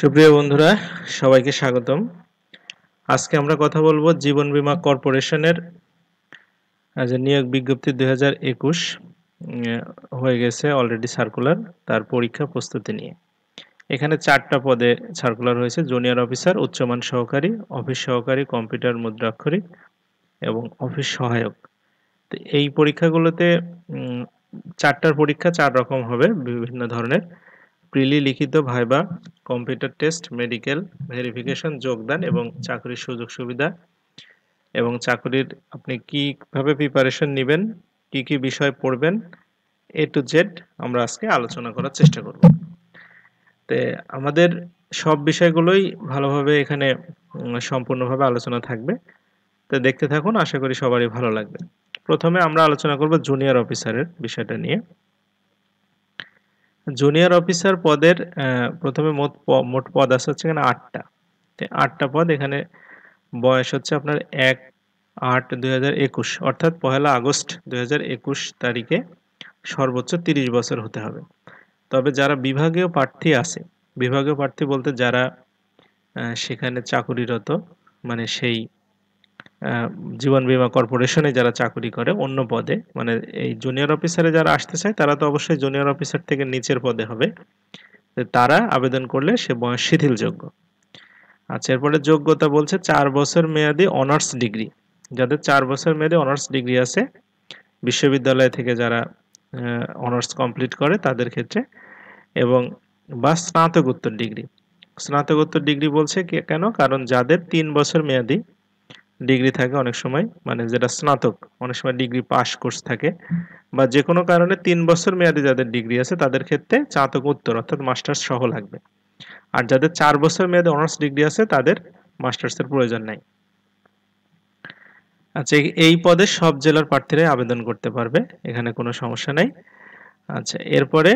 সুপ্রিয় বন্ধুরা সবাইকে স্বাগতম আজকে আমরা কথা বলবো জীবন বীমা কর্পোরেশনের যে নিয়োগ বিজ্ঞপ্তি দুই হয়ে গেছে অলরেডি সার্কুলার তার পরীক্ষা প্রস্তুতি নিয়ে এখানে চারটা পদে সার্কুলার হয়েছে জুনিয়র অফিসার উচ্চমান সহকারী অফিস সহকারী কম্পিউটার মুদ্রাক্ষরিক এবং অফিস সহায়ক তো এই পরীক্ষাগুলোতে চারটার পরীক্ষা চার রকম হবে বিভিন্ন ধরনের প্রিলিলিখিত viva computer test medical verification যোগদান এবং চাকরির সুযোগ সুবিধা এবং চাকরির আপনি কীভাবে প্রিপারেশন নেবেন কি কি বিষয় পড়বেন এ টু জেড আমরা আজকে আলোচনা করার চেষ্টা করব তে আমাদের সব বিষয়গুলোই ভালোভাবে এখানে সম্পূর্ণভাবে আলোচনা থাকবে তো দেখতে থাকুন আশা করি সবারই ভালো লাগবে প্রথমে আমরা আলোচনা করব জুনিয়র অফিসারের বিষয়টা নিয়ে জুনিয়র অফিসার পদের প্রথমে মোট মোট পদ আছে হচ্ছে এখানে আটটা আটটা পদ এখানে বয়স হচ্ছে আপনার এক আট দুই অর্থাৎ পহেলা আগস্ট দুই তারিখে সর্বোচ্চ ৩০ বছর হতে হবে তবে যারা বিভাগীয় প্রার্থী আছে বিভাগীয় প্রার্থী বলতে যারা সেখানে চাকুরিরত মানে সেই জীবন বীমা কর্পোরেশনে যারা চাকরি করে অন্য পদে মানে এই জুনিয়র অফিসারে যারা আসতে চায় তারা তো অবশ্যই জুনিয়র অফিসার থেকে নিচের পদে হবে তারা আবেদন করলে সে বয়স শিথিলযোগ্য আচ্ছা এরপরে যোগ্যতা বলছে চার বছর মেয়াদি অনার্স ডিগ্রি যাদের চার বছর মেয়াদি অনার্স ডিগ্রি আছে বিশ্ববিদ্যালয় থেকে যারা অনার্স কমপ্লিট করে তাদের ক্ষেত্রে এবং বা স্নাতকোত্তর ডিগ্রি স্নাতকোত্তর ডিগ্রি বলছে কেন কারণ যাদের তিন বছর মেয়াদি ডিগ্রি থাকে অনেক সময় মানে যেটা স্নাতক অনেক সময় ডিগ্রি পাস কোর্স থাকে বা যে কোনো কারণে তিন বছর মেয়াদে যাদের ডিগ্রি আছে তাদের ক্ষেত্রে চাতক উত্তর অর্থাৎ মাস্টার্স সহ লাগবে আর যাদের চার বছর মেয়াদে অনার্স ডিগ্রি আছে তাদের মাস্টার্সের প্রয়োজন নাই আচ্ছা এই পদে সব জেলার প্রার্থীরাই আবেদন করতে পারবে এখানে কোনো সমস্যা নাই আচ্ছা এরপরে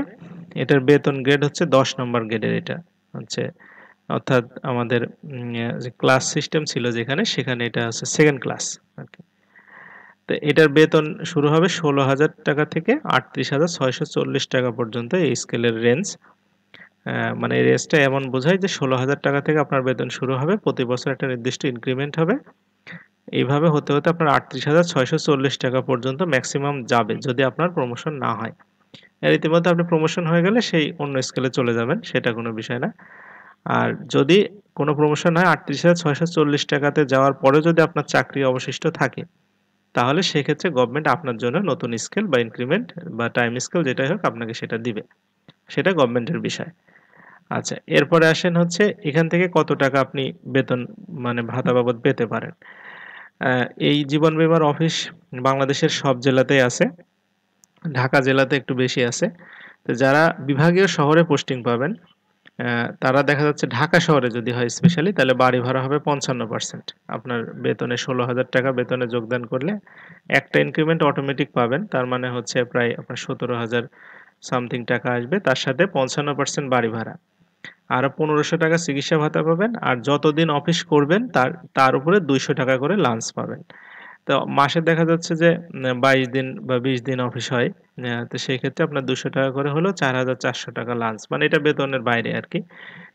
এটার বেতন গ্রেড হচ্ছে দশ নম্বর গ্রেডের এটা হচ্ছে অর্থাৎ আমাদের যে ক্লাস সিস্টেম ছিল যেখানে সেখানে এটা হচ্ছে সেকেন্ড ক্লাস আর কি তো এটার বেতন শুরু হবে ষোলো হাজার টাকা থেকে আটত্রিশ হাজার ছয়শো চল্লিশ টাকা পর্যন্ত এই স্কেলের রেঞ্জ মানে এই রেঞ্জটা এমন বোঝায় যে ষোলো হাজার টাকা থেকে আপনার বেতন শুরু হবে প্রতি বছর একটা নির্দিষ্ট ইনক্রিমেন্ট হবে এইভাবে হতে হতে আপনার আটত্রিশ হাজার ছয়শো চল্লিশ টাকা পর্যন্ত ম্যাক্সিমাম যাবে যদি আপনার প্রমোশন না হয় আর ইতিমধ্যে আপনি প্রমোশন হয়ে গেলে সেই অন্য স্কেলে চলে যাবেন সেটা কোনো বিষয় না আর যদি কোনো প্রমোশন হয় আটত্রিশ হাজার ছয়শো চল্লিশ টাকাতে যাওয়ার পরে যদি আপনার চাকরি অবশিষ্ট থাকে তাহলে সেক্ষেত্রে গভর্নমেন্ট আপনার জন্য নতুন স্কেল বা ইনক্রিমেন্ট বা টাইম স্কেল যেটাই হোক আপনাকে সেটা দিবে সেটা গভর্নমেন্টের বিষয় আচ্ছা এরপরে আসেন হচ্ছে এখান থেকে কত টাকা আপনি বেতন মানে ভাতা বাবদ পেতে পারেন এই জীবন বিমার অফিস বাংলাদেশের সব জেলাতেই আছে ঢাকা জেলাতে একটু বেশি আছে তো যারা বিভাগীয় শহরে পোস্টিং পাবেন তারা দেখা যাচ্ছে ঢাকা শহরে যদি হয় স্পেশালি তাহলে বাড়ি ভাড়া হবে পঞ্চান্ন পার্সেন্ট আপনার বেতনে ষোলো হাজার টাকা বেতনে যোগদান করলে একটা ইনক্রিমেন্ট অটোমেটিক পাবেন তার মানে হচ্ছে প্রায় আপনার সতেরো হাজার সামথিং টাকা আসবে তার সাথে পঞ্চান্ন পার্সেন্ট বাড়ি ভাড়া আর পনেরোশো টাকা চিকিৎসা ভাতা পাবেন আর যতদিন অফিস করবেন তার তার উপরে দুইশো টাকা করে লাঞ্চ পাবেন তো মাসে দেখা যাচ্ছে যে বাইশ দিন বা বিশ দিন অফিস হয় তো সেই ক্ষেত্রে আপনার দুশো টাকা করে হলো চার হাজার চারশো টাকা লাঞ্চ মানে এটা বেতনের বাইরে আর কি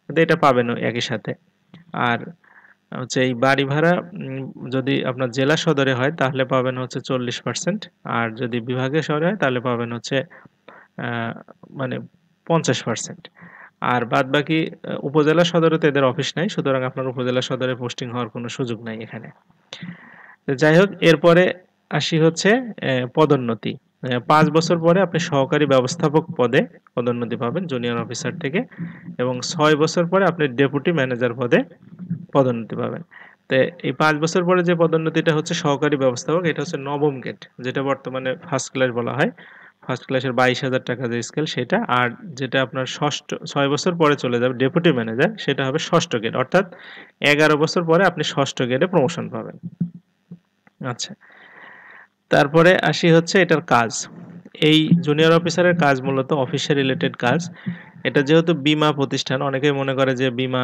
কিন্তু এটা পাবেন একই সাথে আর হচ্ছে এই বাড়ি ভাড়া যদি আপনার জেলা সদরে হয় তাহলে পাবেন হচ্ছে চল্লিশ পার্সেন্ট আর যদি বিভাগে শহরে হয় তাহলে পাবেন হচ্ছে মানে পঞ্চাশ পার্সেন্ট আর বাদ বাকি উপজেলা সদরে তো এদের অফিস নাই সুতরাং আপনার উপজেলা সদরে পোস্টিং হওয়ার কোনো সুযোগ নাই এখানে যাই হোক এরপরে আসি হচ্ছে পদোন্নতি পাঁচ বছর পরে আপনি সহকারী ব্যবস্থাপক পদে পদোন্নতি পাবেন জুনিয়র অফিসার থেকে এবং ছয় বছর পরে আপনি ডেপুটি ম্যানেজার পদে পদোন্নতি পাবেন তো এই পাঁচ বছর পরে যে পদোন্নতিটা হচ্ছে সহকারী ব্যবস্থাপক এটা হচ্ছে নবম গেট যেটা বর্তমানে ফার্স্ট ক্লাস বলা হয় ফার্স্ট ক্লাসের বাইশ হাজার টাকা যে স্কেল সেটা আর যেটা আপনার ষষ্ঠ ছয় বছর পরে চলে যাবে ডেপুটি ম্যানেজার সেটা হবে ষষ্ঠ গেট অর্থাৎ এগারো বছর পরে আপনি ষষ্ঠ গেটে প্রমোশন পাবেন আচ্ছা তারপরে আসি হচ্ছে এটার কাজ এই জুনিয়র অফিসারের কাজ মূলত অফিসের রিলেটেড কাজ এটা যেহেতু বিমা প্রতিষ্ঠান অনেকেই মনে করে যে বিমা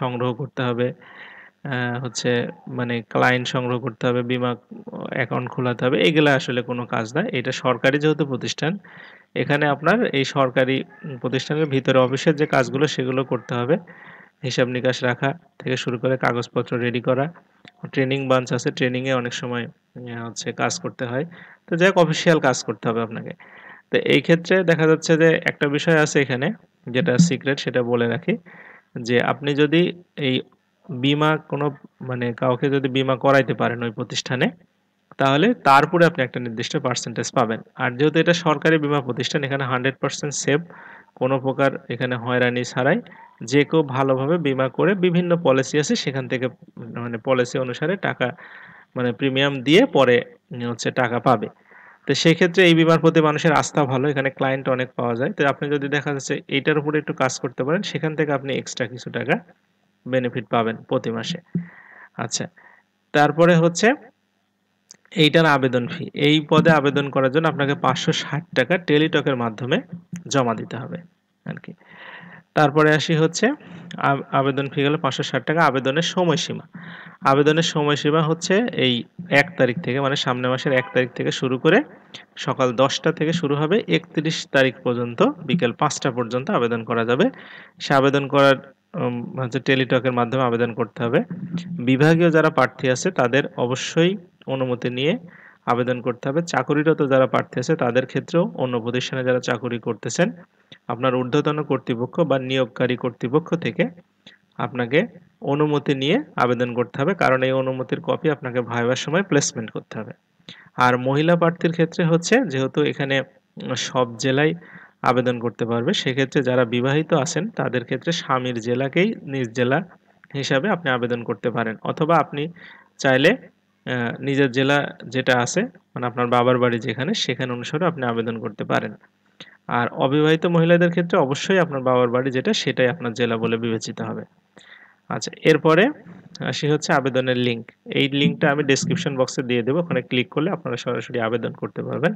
সংগ্রহ করতে হবে হচ্ছে মানে ক্লায়েন্ট সংগ্রহ করতে হবে বিমা অ্যাকাউন্ট খোলাতে হবে এগুলো আসলে কোনো কাজ না এটা সরকারি যেহেতু প্রতিষ্ঠান এখানে আপনার এই সরকারি প্রতিষ্ঠানের ভিতরে অফিসের যে কাজগুলো সেগুলো করতে হবে হিসাব নিকাশ রাখা থেকে শুরু করে কাগজপত্র রেডি করা ট্রেনিং বাঞ্চ আছে ট্রেনিংয়ে অনেক সময় হচ্ছে কাজ করতে হয় তো যাই অফিসিয়াল কাজ করতে হবে আপনাকে তো এই ক্ষেত্রে দেখা যাচ্ছে যে একটা বিষয় আছে এখানে যেটা সিক্রেট সেটা বলে রাখি যে আপনি যদি এই বিমা কোনো মানে কাউকে যদি বিমা করাইতে পারেন ওই প্রতিষ্ঠানে তাহলে তারপরে আপনি একটা নির্দিষ্ট পার্সেন্টেজ পাবেন আর যেহেতু এটা সরকারি বিমা প্রতিষ্ঠান এখানে হান্ড্রেড পার্সেন্ট সেভ কোনো প্রকার এখানে হয়রানি ছাড়াই যে কেউ ভালোভাবে বিমা করে বিভিন্ন পলিসি আছে সেখান থেকে মানে পলিসি অনুসারে টাকা মানে প্রিমিয়াম দিয়ে পরে হচ্ছে টাকা পাবে তো সেক্ষেত্রে এই বিমার প্রতি মানুষের আস্থা ভালো এখানে ক্লায়েন্ট অনেক পাওয়া যায় তো আপনি যদি দেখা যাচ্ছে এইটার উপরে একটু কাজ করতে পারেন সেখান থেকে আপনি এক্সট্রা কিছু টাকা বেনিফিট পাবেন প্রতি মাসে আচ্ছা তারপরে হচ্ছে এইটার আবেদন ফি এই পদে আবেদন করার জন্য আপনাকে পাঁচশো ষাট টাকা টেলিটকের মাধ্যমে জমা দিতে হবে আর কি তারপরে আসি হচ্ছে আবেদন ফি গেলে পাঁচশো ষাট টাকা আবেদনের সময়সীমা আবেদনের সময়সীমা হচ্ছে এই এক তারিখ থেকে মানে সামনে মাসের এক তারিখ থেকে শুরু করে সকাল দশটা থেকে শুরু হবে একত্রিশ তারিখ পর্যন্ত বিকেল পাঁচটা পর্যন্ত আবেদন করা যাবে সে আবেদন করার হচ্ছে টেলিটকের মাধ্যমে আবেদন করতে হবে বিভাগীয় যারা প্রার্থী আছে তাদের অবশ্যই অনুমতি নিয়ে আবেদন করতে হবে চাকরিরত যারা প্রার্থী আছে তাদের ক্ষেত্রেও অন্য প্রতিষ্ঠানে যারা চাকরি করতেছেন আপনার ঊর্ধ্বতন কর্তৃপক্ষ বা নিয়োগকারী কর্তৃপক্ষ থেকে আপনাকে অনুমতি নিয়ে আবেদন করতে হবে কারণ এই অনুমতির কপি আপনাকে ভাইবার সময় প্লেসমেন্ট করতে হবে আর মহিলা প্রার্থীর ক্ষেত্রে হচ্ছে যেহেতু এখানে সব জেলায় আবেদন করতে পারবে সেক্ষেত্রে যারা বিবাহিত আছেন তাদের ক্ষেত্রে স্বামীর জেলাকেই নিজ জেলা হিসাবে আপনি আবেদন করতে পারেন অথবা আপনি চাইলে নিজের জেলা যেটা আছে মানে আপনার বাবার বাড়ি যেখানে সেখানে অনুসারে আপনি আবেদন করতে পারেন আর অবিবাহিত মহিলাদের ক্ষেত্রে অবশ্যই আপনার বাবার বাড়ি যেটা সেটাই আপনার জেলা বলে বিবেচিত হবে আচ্ছা এরপরে আসি হচ্ছে আবেদনের লিঙ্ক এই লিঙ্কটা আমি ডেসক্রিপশন বক্সে দিয়ে দেবো ওখানে ক্লিক করলে আপনারা সরাসরি আবেদন করতে পারবেন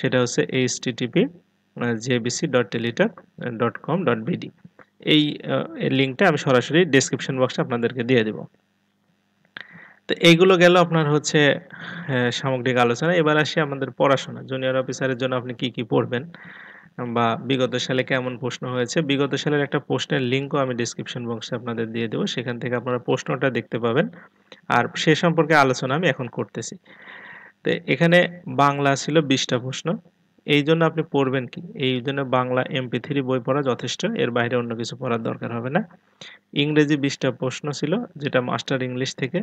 সেটা হচ্ছে H TTP JBC dot Teletalk dot com dot BD এই লিঙ্কটা আমি সরাসরি ডেসক্রিপশন বক্সে আপনাদেরকে দিয়ে দেবো তো এইগুলো গেল আপনার হচ্ছে সামগ্রিক আলোচনা এবার আসি আমাদের পড়াশোনা জুনিয়র অফিসারের জন্য আপনি কি কি পড়বেন বা বিগত সালে কেমন প্রশ্ন হয়েছে বিগত সালের একটা প্রশ্নের লিঙ্কও আমি ডিসক্রিপশন বক্সে আপনাদের দিয়ে দেবো সেখান থেকে আপনারা প্রশ্নটা দেখতে পাবেন আর সে সম্পর্কে আলোচনা আমি এখন করতেছি তো এখানে বাংলা ছিল বিশটা প্রশ্ন এই জন্য আপনি পড়বেন কি এই জন্য বাংলা এমপি থ্রি বই পড়া যথেষ্ট এর বাইরে অন্য কিছু পড়ার দরকার হবে না ইংরেজি বিশটা প্রশ্ন ছিল যেটা মাস্টার ইংলিশ থেকে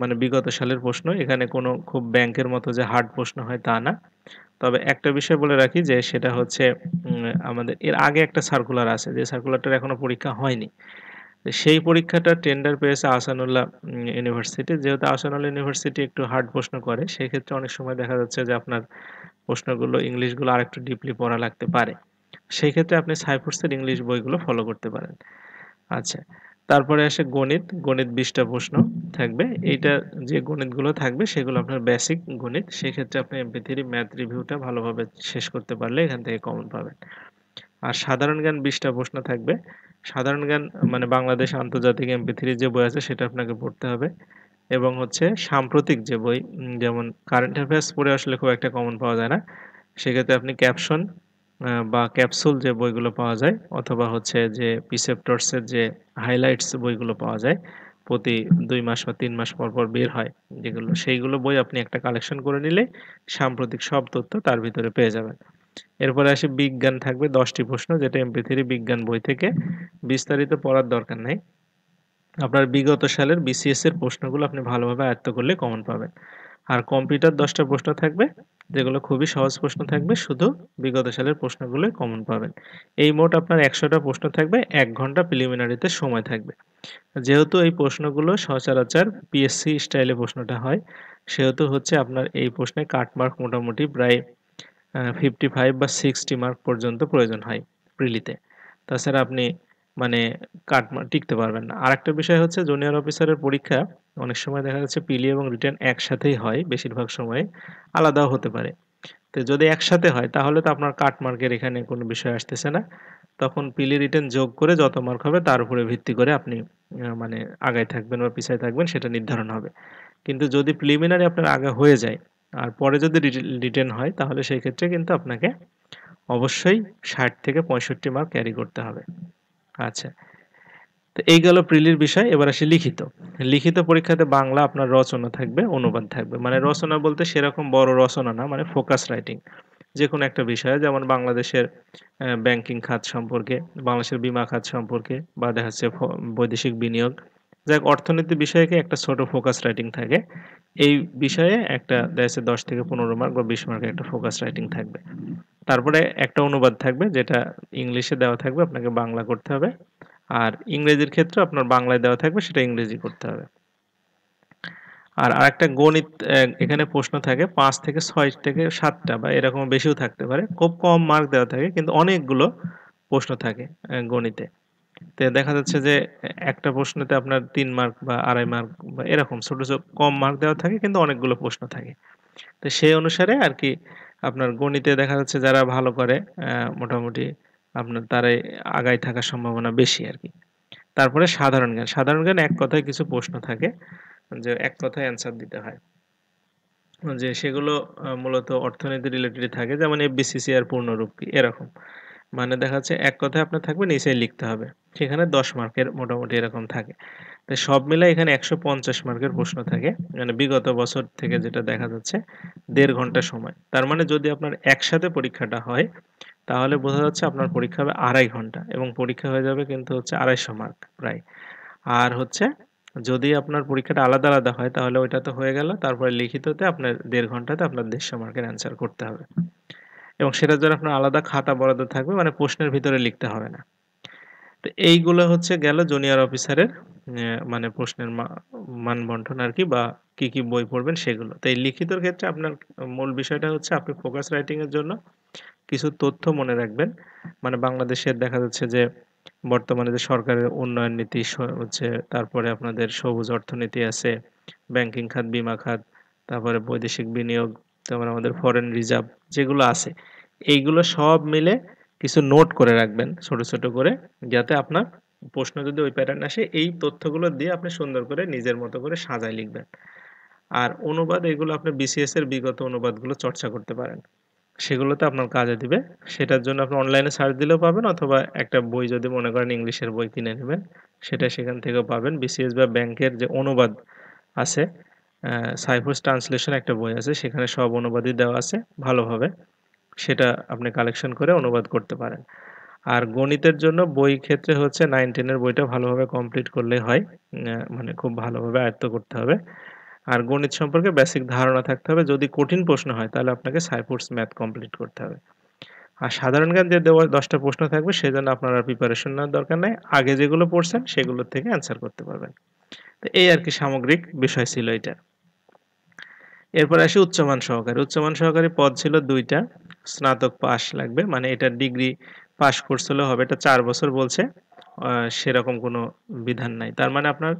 মানে বিগত সালের প্রশ্ন এখানে কোনো খুব ব্যাংকের মতো যে হার্ড প্রশ্ন হয় তা না তবে একটা বিষয় বলে রাখি যে সেটা হচ্ছে আমাদের এর আগে একটা সার্কুলার আছে যে সার্কুলারটার এখনও পরীক্ষা হয়নি সেই পরীক্ষাটা টেন্ডার পেয়েছে আসানুল্লাহ ইউনিভার্সিটি যেহেতু আসানুল্লাহ ইউনিভার্সিটি একটু হার্ড প্রশ্ন করে সেক্ষেত্রে অনেক সময় দেখা যাচ্ছে যে আপনার প্রশ্নগুলো ইংলিশগুলো আর একটু ডিপলি পড়া লাগতে পারে সেই ক্ষেত্রে আপনি সাইফোর্সের ইংলিশ বইগুলো ফলো করতে পারেন আচ্ছা তারপরে আসে গণিত গণিত বিশটা প্রশ্ন থাকবে এইটা যে গণিতগুলো থাকবে সেগুলো আপনার বেসিক গণিত সেক্ষেত্রে আপনি এমপি থ্রি ম্যাথ রিভিউটা ভালোভাবে শেষ করতে পারলে এখান থেকে কমন পাবেন আর সাধারণ জ্ঞান বিশটা প্রশ্ন থাকবে সাধারণ জ্ঞান মানে বাংলাদেশ আন্তর্জাতিক এমপি থ্রির যে বই আছে সেটা আপনাকে পড়তে হবে এবং হচ্ছে সাম্প্রতিক যে বই যেমন কারেন্ট অ্যাফেয়ার্স পড়ে আসলে খুব একটা কমন পাওয়া যায় না সেক্ষেত্রে আপনি ক্যাপশন বা ক্যাপসুল যে বইগুলো পাওয়া যায় অথবা হচ্ছে যে পিসেপ্টর্সের যে হাইলাইটস বইগুলো পাওয়া যায় প্রতি দুই মাস বা তিন মাস পর পর বের হয় যেগুলো সেইগুলো বই আপনি একটা কালেকশন করে নিলে সাম্প্রতিক সব তথ্য তার ভিতরে পেয়ে যাবেন এরপরে আসে বিজ্ঞান থাকবে দশটি প্রশ্ন যেটা এমপি থ্রি বিজ্ঞান বই থেকে বিস্তারিত পড়ার দরকার নেই আপনার বিগত সালের বিসিএস এর প্রশ্নগুলো আপনি ভালোভাবে আয়ত্ত করলে কমন পাবেন আর কম্পিউটার দশটা প্রশ্ন থাকবে যেগুলো খুবই সহজ প্রশ্ন থাকবে শুধু বিগত সালের প্রশ্নগুলো কমন পাবেন এই মোট আপনার একশোটা প্রশ্ন থাকবে এক ঘন্টা প্রিলিমিনারিতে সময় থাকবে যেহেতু এই প্রশ্নগুলো সচরাচর পিএসসি স্টাইলে প্রশ্নটা হয় সেহেতু হচ্ছে আপনার এই প্রশ্নে কাটমার্ক মোটামুটি প্রায় ফিফটি ফাইভ বা সিক্সটি মার্ক পর্যন্ত প্রয়োজন হয় প্রিলিতে তাছাড়া আপনি মানে কাট টিকতে পারবেন না আর একটা বিষয় হচ্ছে জুনিয়র অফিসারের পরীক্ষা অনেক সময় দেখা যাচ্ছে পিলি e এবং রিটার্ন একসাথেই হয় বেশিরভাগ সময়ে আলাদাও হতে পারে তো যদি একসাথে হয় তাহলে তো আপনার কাট মার্কের এখানে কোনো বিষয় আসতেছে না তখন পিলি রিটার্ন e যোগ করে যত মার্ক হবে তার উপরে ভিত্তি করে আপনি মানে আগায় থাকবেন বা পিছায় থাকবেন সেটা নির্ধারণ হবে কিন্তু যদি প্রিলিমিনারি আপনার আগা হয়ে যায় আর পরে যদি রিটার্ন হয় তাহলে সেই ক্ষেত্রে কিন্তু আপনাকে অবশ্যই ষাট থেকে পঁয়ষট্টি মার্ক ক্যারি করতে হবে আচ্ছা তো এই গেল প্রিলির বিষয় এবার আসি লিখিত লিখিত পরীক্ষাতে বাংলা আপনার রচনা থাকবে অনুবাদ থাকবে মানে রচনা বলতে সেরকম বড় রচনা না মানে ফোকাস রাইটিং যে কোনো একটা বিষয়ে যেমন বাংলাদেশের ব্যাংকিং খাত সম্পর্কে বাংলাদেশের বিমা খাত সম্পর্কে বা দেখা যাচ্ছে বৈদেশিক বিনিয়োগ যাক অর্থনীতি বিষয়কে একটা ছোট ফোকাস রাইটিং থাকে এই বিষয়ে একটা দেশে দশ থেকে পনেরো মার্ক বা বিশ মার্কের একটা ফোকাস রাইটিং থাকবে তারপরে একটা অনুবাদ থাকবে যেটা ইংলিশে দেওয়া থাকবে আপনাকে বাংলা করতে হবে আর ইংরেজির ক্ষেত্রে আপনার বাংলায় দেওয়া থাকবে সেটা ইংরেজি করতে হবে আর আরেকটা গণিত এখানে প্রশ্ন থাকে পাঁচ থেকে ছয় থেকে সাতটা বা এরকম বেশিও থাকতে পারে খুব কম মার্ক দেওয়া থাকে কিন্তু অনেকগুলো প্রশ্ন থাকে গণিতে দেখা যাচ্ছে যে একটা প্রশ্নতে আপনার তিন মার্ক বা আড়াই মার্ক বা এরকম ছোট ছোট কম মার্ক দেওয়া থাকে কিন্তু অনেকগুলো প্রশ্ন থাকে তো সেই অনুসারে আর কি আপনার গণিতে দেখা যাচ্ছে যারা ভালো করে মোটামুটি আপনার তারাই আগাই থাকার সম্ভাবনা বেশি আর কি তারপরে সাধারণ জ্ঞান সাধারণ জ্ঞান এক কথায় কিছু প্রশ্ন থাকে যে এক কথায় অ্যান্সার দিতে হয় যে সেগুলো মূলত অর্থনীতি রিলেটেড থাকে যেমন এফবিসিসি আর পূর্ণরূপ কি এরকম মানে দেখা যাচ্ছে এক কথায় আপনার থাকবে নিচে লিখতে হবে সেখানে দশ মার্কের মোটামুটি এরকম থাকে তো সব মিলে এখানে একশো পঞ্চাশ মার্কের প্রশ্ন থাকে মানে বিগত বছর থেকে যেটা দেখা যাচ্ছে দেড় ঘন্টা সময় তার মানে যদি আপনার একসাথে পরীক্ষাটা হয় তাহলে বোঝা যাচ্ছে আপনার পরীক্ষা হবে আড়াই ঘন্টা এবং পরীক্ষা হয়ে যাবে কিন্তু হচ্ছে আড়াইশো মার্ক প্রায় আর হচ্ছে যদি আপনার পরীক্ষাটা আলাদা আলাদা হয় তাহলে ওইটা তো হয়ে গেল তারপরে লিখিততে আপনার দেড় ঘন্টাতে আপনার দেড়শো মার্কের অ্যান্সার করতে হবে এবং সেটার জন্য আপনার আলাদা খাতা বরাদ্দ থাকবে মানে প্রশ্নের ভিতরে লিখতে হবে না তো এইগুলো হচ্ছে গেল জুনিয়র অফিসারের মানে প্রশ্নের মান বন্টন আর কি বা কি কি বই পড়বেন সেগুলো তো এই লিখিতর ক্ষেত্রে আপনার মূল বিষয়টা হচ্ছে আপনি ফোকাস রাইটিংয়ের জন্য কিছু তথ্য মনে রাখবেন মানে বাংলাদেশের দেখা যাচ্ছে যে বর্তমানে যে সরকারের উন্নয়ন নীতি হচ্ছে তারপরে আপনাদের সবুজ অর্থনীতি আছে ব্যাংকিং খাত বিমা খাত তারপরে বৈদেশিক বিনিয়োগ তারপরে আমাদের ফরেন রিজার্ভ যেগুলো আছে এইগুলো সব মিলে কিছু নোট করে রাখবেন ছোট ছোট করে যাতে আপনার প্রশ্ন যদি ওই প্যাটার্ন আসে এই তথ্যগুলো দিয়ে আপনি সুন্দর করে নিজের মতো করে সাজায় লিখবেন আর অনুবাদ এগুলো আপনি বিসিএস এর বিগত অনুবাদগুলো চর্চা করতে পারেন সেগুলোতে আপনার কাজে দিবে সেটার জন্য আপনি অনলাইনে সার্চ দিলেও পাবেন অথবা একটা বই যদি মনে করেন ইংলিশের বই কিনে নেবেন সেটা সেখান থেকেও পাবেন বিসিএস বা ব্যাংকের যে অনুবাদ আছে সাইফোস ট্রান্সলেশন একটা বই আছে সেখানে সব অনুবাদই দেওয়া আছে ভালোভাবে সেটা আপনি কালেকশন করে অনুবাদ করতে পারেন আর গণিতের জন্য বই ক্ষেত্রে হচ্ছে নাইন টেনের বইটা ভালোভাবে কমপ্লিট করলে হয় মানে খুব ভালোভাবে আয়ত্ত করতে হবে আর গণিত সম্পর্কে বেসিক ধারণা থাকতে হবে যদি কঠিন প্রশ্ন হয় তাহলে আপনাকে সাইফোর্স ম্যাথ কমপ্লিট করতে হবে আর সাধারণ জ্ঞান যে দেওয়া দশটা প্রশ্ন থাকবে সেজন্য আপনার আর প্রিপারেশন নেওয়ার দরকার নেই আগে যেগুলো পড়ছেন সেগুলোর থেকে অ্যান্সার করতে পারবেন তো এই আর কি সামগ্রিক বিষয় ছিল এটা এরপর আসি উচ্চমান সহকারী উচ্চমান সহকারী পদ ছিল দুইটা স্নাতক পাস লাগবে মানে এটা ডিগ্রি পাস কোর্স হলে হবে এটা চার বছর বলছে সেরকম কোনো বিধান নাই তার মানে আপনার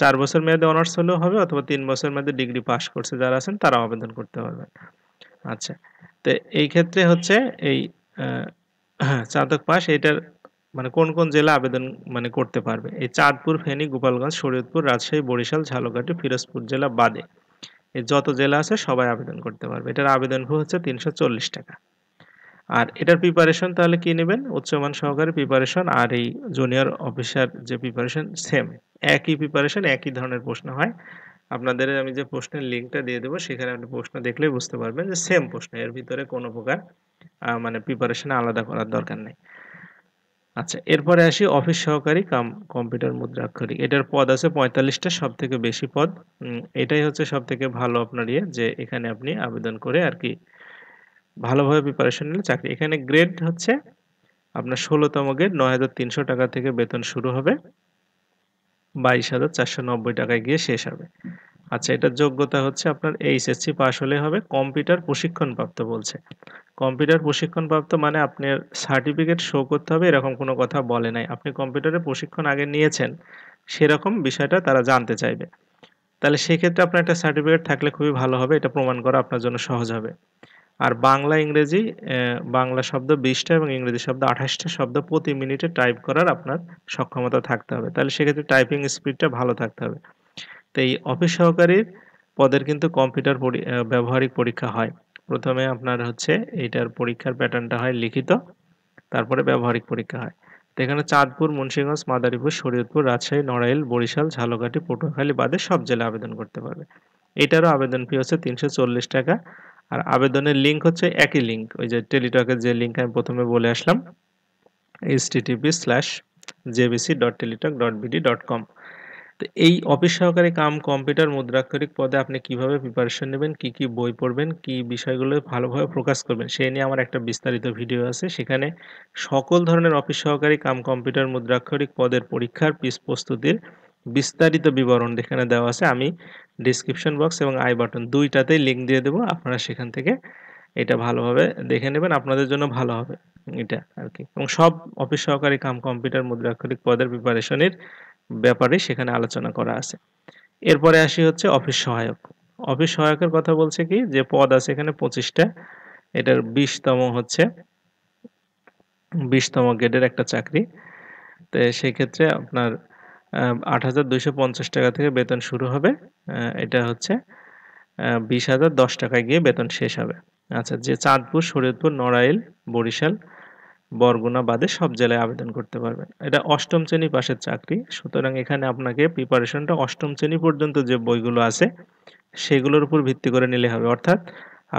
চার বছর মেয়াদে অনার্স হলেও হবে অথবা তিন বছর মেয়াদে ডিগ্রি পাস করছে যারা আছেন তারা আবেদন করতে পারবেন আচ্ছা তো এই ক্ষেত্রে হচ্ছে এই হ্যাঁ, স্নাতক পাস এটার মানে কোন কোন জেলা আবেদন মানে করতে পারবে এই চাঁদপুর ফেনী গোপালগঞ্জ শরীয়তপুর রাজশাহী বরিশাল ঝালকাঠি ফিরোজপুর জেলা বাদে যত জেলা আছে সবাই আবেদন করতে পারবে এটার আবেদন ফি হচ্ছে তিনশো টাকা আর এটার প্রিপারেশন তাহলে কি নেবেন উচ্চমান সহকারী প্রিপারেশন আর এই জুনিয়র অফিসার যে প্রিপারেশন সেম একই প্রিপারেশন একই ধরনের প্রশ্ন হয় আপনাদের আমি যে প্রশ্নের লিঙ্কটা দিয়ে দেবো সেখানে আপনি প্রশ্ন দেখলেই বুঝতে পারবেন যে সেম প্রশ্ন এর ভিতরে কোনো প্রকার মানে প্রিপারেশন আলাদা করার দরকার নেই আচ্ছা এরপরে আসি অফিস সহকারী কাম কম্পিউটার মুদ্রাক্ষরিক এটার পদ আছে পঁয়তাল্লিশটা সব থেকে বেশি পদ এটাই হচ্ছে সব থেকে ভালো আপনার ইয়ে যে এখানে আপনি আবেদন করে আর কি ভালোভাবে প্রিপারেশন নিলে চাকরি এখানে গ্রেড হচ্ছে আপনার ষোলোতম গ্রেড নয় হাজার তিনশো টাকা থেকে বেতন শুরু হবে বাইশ হাজার চারশো নব্বই টাকায় গিয়ে শেষ হবে আচ্ছা এটার যোগ্যতা হচ্ছে আপনার এইচএসসি পাস হলে হবে কম্পিউটার প্রশিক্ষণপ্রাপ্ত বলছে কম্পিউটার প্রশিক্ষণপ্রাপ্ত মানে আপনার সার্টিফিকেট শো করতে হবে এরকম কোনো কথা বলে নাই আপনি কম্পিউটারে প্রশিক্ষণ আগে নিয়েছেন সেরকম বিষয়টা তারা জানতে চাইবে তাহলে সেক্ষেত্রে আপনার একটা সার্টিফিকেট থাকলে খুবই ভালো হবে এটা প্রমাণ করা আপনার জন্য সহজ হবে আর বাংলা ইংরেজি বাংলা শব্দ বিশটা এবং ইংরেজি শব্দ আঠাশটা শব্দ প্রতি মিনিটে টাইপ করার আপনার সক্ষমতা থাকতে হবে তাহলে সেক্ষেত্রে টাইপিং স্পিডটা ভালো থাকতে হবে তো এই অফিস সহকারীর পদের কিন্তু কম্পিউটার ব্যবহারিক পরীক্ষা হয় প্রথমে আপনার হচ্ছে এটার পরীক্ষার প্যাটার্নটা হয় লিখিত তারপরে ব্যবহারিক পরীক্ষা হয় তো এখানে চাঁদপুর মুন্সিগঞ্জ মাদারীপুর শরীয়তপুর রাজশাহী নড়াইল বরিশাল ঝালকাঠি পটুয়াখালী বাদে সব জেলায় আবেদন করতে পারবে এটারও আবেদন ফি হচ্ছে তিনশো টাকা আর আবেদনের লিঙ্ক হচ্ছে একই লিঙ্ক ওই যে টেলিটকের যে লিঙ্ক আমি প্রথমে বলে আসলাম H TTP slash JBC dot Teletalk dot BD dot com তো এই অফিস সহকারী কাম কম্পিউটার মুদ্রাক্ষরিক পদে আপনি কিভাবে প্রিপারেশন নেবেন কি কি বই পড়বেন কি বিষয়গুলো ভালোভাবে প্রকাশ করবেন সেই নিয়ে আমার একটা বিস্তারিত ভিডিও আছে সেখানে সকল ধরনের অফিস সহকারী কাম কম্পিউটার মুদ্রাক্ষরিক পদের পরীক্ষার পিস প্রস্তুতির বিস্তারিত বিবরণ এখানে দেওয়া আছে আমি ডিসক্রিপশন বক্স এবং আই বাটন দুইটাতেই লিঙ্ক দিয়ে দেবো আপনারা সেখান থেকে এটা ভালোভাবে দেখে নেবেন আপনাদের জন্য ভালো হবে এটা আর কি এবং সব অফিস সহকারী কাম কম্পিউটার মুদ্রাক্ষরিক পদের প্রিপারেশনের ব্যাপারে সেখানে আলোচনা করা আছে এরপরে আসি হচ্ছে অফিস সহায়ক অফিস সহায়কের কথা বলছে কি যে পদ আছে এখানে পঁচিশটা এটার বিশতম হচ্ছে বিশতম গ্রেডের একটা চাকরি তো সেক্ষেত্রে আপনার আট হাজার দুইশো পঞ্চাশ টাকা থেকে বেতন শুরু হবে এটা হচ্ছে বিশ হাজার দশ টাকায় গিয়ে বেতন শেষ হবে আচ্ছা যে চাঁদপুর শরীয়তপুর নড়াইল বরিশাল বরগুনা বাদে সব জেলায় আবেদন করতে পারবেন এটা অষ্টম শ্রেণী পাশের চাকরি সুতরাং এখানে আপনাকে প্রিপারেশনটা অষ্টম শ্রেণী পর্যন্ত যে বইগুলো আছে সেগুলোর উপর ভিত্তি করে নিলে হবে অর্থাৎ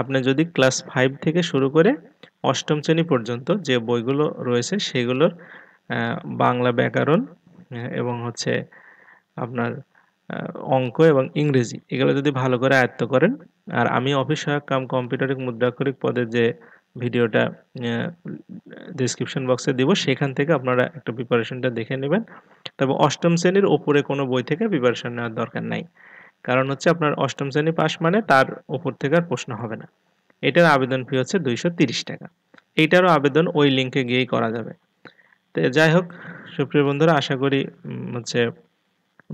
আপনি যদি ক্লাস ফাইভ থেকে শুরু করে অষ্টম শ্রেণী পর্যন্ত যে বইগুলো রয়েছে সেগুলোর বাংলা ব্যাকরণ এবং হচ্ছে আপনার অঙ্ক এবং ইংরেজি এগুলো যদি ভালো করে আয়ত্ত করেন আর আমি অফিস সহায়ক কাম কম্পিউটারিক মুদ্রাক্ষরিক পদে যে ভিডিওটা ডিসক্রিপশন বক্সে দিব সেখান থেকে আপনারা একটা প্রিপারেশনটা দেখে নেবেন তবে অষ্টম শ্রেণীর ওপরে কোনো বই থেকে প্রিপারেশন নেওয়ার দরকার নাই কারণ হচ্ছে আপনার অষ্টম শ্রেণী পাশ মানে তার ওপর থেকে আর প্রশ্ন হবে না এটার আবেদন ফি হচ্ছে দুইশো টাকা এইটারও আবেদন ওই লিঙ্কে গিয়েই করা যাবে তো যাই হোক সুপ্রিয় বন্ধুরা আশা করি হচ্ছে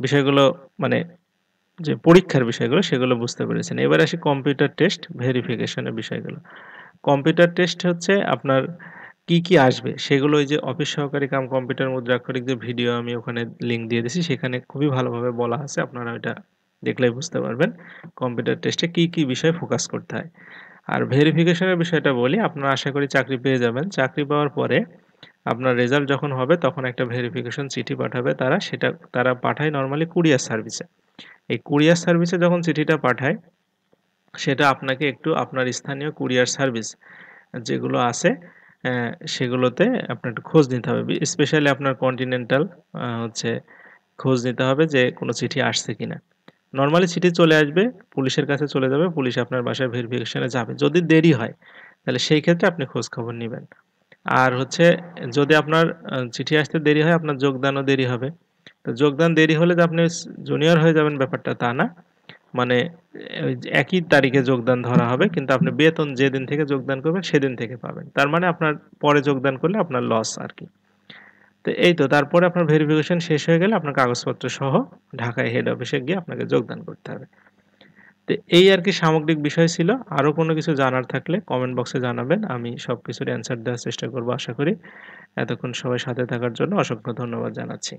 বিষয়গুলো মানে যে পরীক্ষার বিষয়গুলো সেগুলো বুঝতে পেরেছেন এবার আসি কম্পিউটার টেস্ট ভেরিফিকেশনের বিষয়গুলো কম্পিউটার টেস্ট হচ্ছে আপনার কি কি আসবে সেগুলো ওই যে অফিস সহকারী কাম কম্পিউটার মুদ্রাক্ষরিক যে ভিডিও আমি ওখানে লিঙ্ক দিয়ে দিয়েছি সেখানে খুবই ভালোভাবে বলা আছে আপনারা ওইটা দেখলেই বুঝতে পারবেন কম্পিউটার টেস্টে কি কি বিষয়ে ফোকাস করতে হয় আর ভেরিফিকেশনের বিষয়টা বলি আপনারা আশা করি চাকরি পেয়ে যাবেন চাকরি পাওয়ার পরে আপনার রেজাল্ট যখন হবে তখন একটা ভেরিফিকেশন চিঠি পাঠাবে তারা সেটা তারা পাঠায় নর্মালি কুরিয়ার সার্ভিসে এই কুরিয়ার সার্ভিসে যখন চিঠিটা পাঠায় সেটা আপনাকে একটু আপনার স্থানীয় কুরিয়ার সার্ভিস যেগুলো আছে সেগুলোতে আপনার একটু খোঁজ নিতে হবে স্পেশালি আপনার কন্টিনেন্টাল হচ্ছে খোঁজ নিতে হবে যে কোনো চিঠি আসছে কিনা নর্মালি চিঠি চলে আসবে পুলিশের কাছে চলে যাবে পুলিশ আপনার বাসায় ভেরিফিকেশনে যাবে যদি দেরি হয় তাহলে সেই ক্ষেত্রে আপনি খোঁজ খবর নেবেন আর হচ্ছে যদি আপনার চিঠি আসতে দেরি হয় আপনার যোগদানও দেরি হবে তো যোগদান দেরি হলে যে আপনি জুনিয়র হয়ে যাবেন ব্যাপারটা তা না মানে একই তারিখে যোগদান ধরা হবে কিন্তু আপনি বেতন যেদিন থেকে যোগদান করবেন সেদিন থেকে পাবেন তার মানে আপনার পরে যোগদান করলে আপনার লস আর কি তো এই তো তারপরে আপনার ভেরিফিকেশন শেষ হয়ে গেলে আপনার কাগজপত্র সহ ঢাকায় হেড অফিসে গিয়ে আপনাকে যোগদান করতে হবে তো এই আর কি সামগ্রিক বিষয় ছিল আরও কোনো কিছু জানার থাকলে কমেন্ট বক্সে জানাবেন আমি সব কিছুর অ্যান্সার দেওয়ার চেষ্টা করবো আশা করি এতক্ষণ সবাই সাথে থাকার জন্য অসংখ্য ধন্যবাদ জানাচ্ছি